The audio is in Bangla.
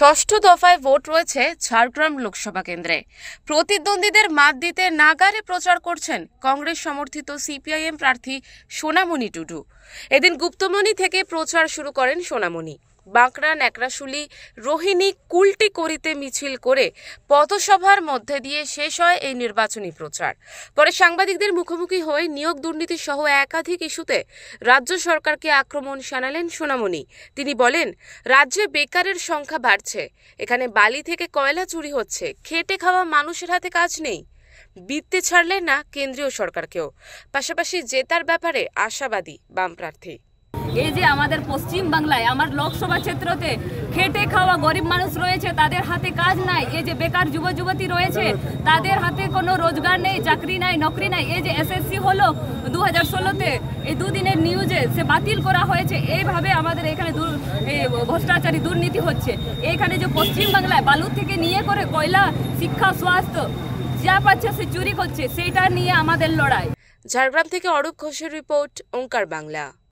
ষষ্ঠ দফায় ভোট রয়েছে ঝাড়গ্রাম লোকসভা কেন্দ্রে প্রতিদ্বন্দ্বীদের মাত দিতে নাগারে প্রচার করছেন কংগ্রেস সমর্থিত সিপিআইএম প্রার্থী সোনামণি টুডু এদিন গুপ্তমণি থেকে প্রচার শুরু করেন সোনামণি বাঁকড়া ন্যাকড়াশুলি রোহিণী কুলটি করিতে মিছিল করে পথসভার মধ্যে দিয়ে শেষ হয় এই নির্বাচনী প্রচার পরে সাংবাদিকদের মুখোমুখি হয়ে নিয়োগ দুর্নীতি সহ একাধিক ইস্যুতে রাজ্য সরকারকে আক্রমণ শানালেন সোনামণি তিনি বলেন রাজ্যে বেকারের সংখ্যা বাড়ছে এখানে বালি থেকে কয়লা চুরি হচ্ছে খেটে খাওয়া মানুষের হাতে কাজ নেই বিত্তে ছাড়লেন না কেন্দ্রীয় সরকারকেও পাশাপাশি জেতার ব্যাপারে আশাবাদী বাম প্রার্থী এই যে আমাদের পশ্চিম বাংলায় আমার লোকসভা ক্ষেত্রতে খেটে খাওয়া গরিব মানুষ রয়েছে তাদের হাতে কাজ নাই এই যে বেকার যুব যুবতী রয়েছে তাদের হাতে কোনো রোজগার নেই চাকরি নাই নকরি নাই এই যে এসএসসি হলো দু হাজার ষোলোতে এই দুদিনের নিউজে সে বাতিল করা হয়েছে এইভাবে আমাদের এখানে ভ্রষ্টাচারী দুর্নীতি হচ্ছে এখানে যে পশ্চিম বাংলায় বালুর থেকে নিয়ে করে কয়লা শিক্ষা স্বাস্থ্য যা পাচ্ছে সে চুরি করছে সেইটা নিয়ে আমাদের লড়াই ঝাড়গ্রাম থেকে অরূপ ঘোষের রিপোর্ট ওঙ্কার বাংলা